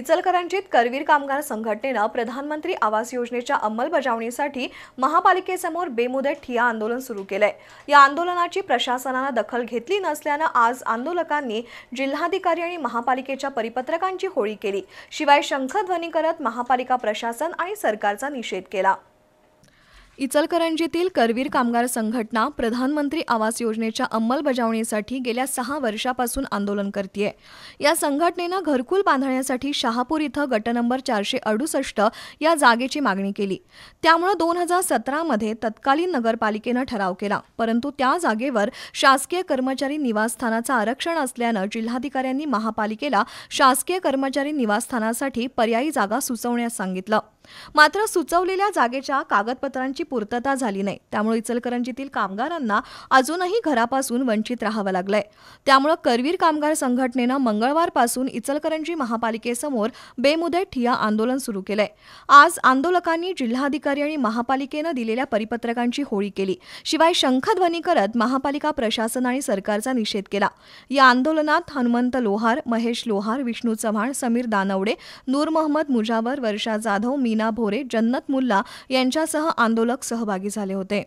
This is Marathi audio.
इचलकरंजीत करवीर कामगार संघटनेनं प्रधानमंत्री आवास योजनेच्या अंमलबजावणीसाठी महापालिकेसमोर बेमुदत ठिया आंदोलन सुरू केलंय या आंदोलनाची प्रशासनानं दखल घेतली नसल्यानं आज आंदोलकांनी जिल्हाधिकारी आणि महापालिकेच्या परिपत्रकांची होळी केली शिवाय शंखध्वनी करत महापालिका प्रशासन आणि सरकारचा निषेध केला इचलकरंजीतील करवीर कामगार संघटना प्रधानमंत्री आवास योजनेच्या अंमलबजावणीसाठी गेल्या सहा वर्षापासून आंदोलन करते या संघटनेनं घरकुल बांधण्यासाठी शहापूर इथं गट नंबर चारशे अडुसष्ट या जागेची मागणी केली त्यामुळे दोन हजार सतरामध्ये तत्कालीन नगरपालिकेनं ठराव केला परंतु त्या जागेवर शासकीय कर्मचारी निवासस्थानाचं आरक्षण असल्यानं जिल्हाधिकाऱ्यांनी महापालिकेला शासकीय कर्मचारी निवासस्थानासाठी पर्यायी जागा सुचवण्यास सांगितलं मात्र सुचवलेल्या जागेच्या कागदपत्रांची मागण्यांची पूर्तता झाली नाही त्यामुळे इचलकरंजीतील कामगारांना अजूनही घरापासून वंचित राहावं लागलंय त्यामुळे करवीर कामगार संघटनेनं मंगळवारपासून इचलकरंजी महापालिकेसमोर बेमुदत ठिया आंदोलन सुरू केलंय आज आंदोलकांनी जिल्हाधिकारी आणि महापालिकेनं दिलेल्या परिपत्रकांची होळी केली शिवाय शंखध्वनी करत महापालिका प्रशासन आणि सरकारचा निषेध केला या आंदोलनात हनुमंत लोहार महेश लोहार विष्णू चव्हाण समीर दानवडे नूर मोहम्मद मुजावर वर्षा जाधव मीना भोरे जन्नत मुल्ला यांच्यासह आंदोलन सहभागी झाले होते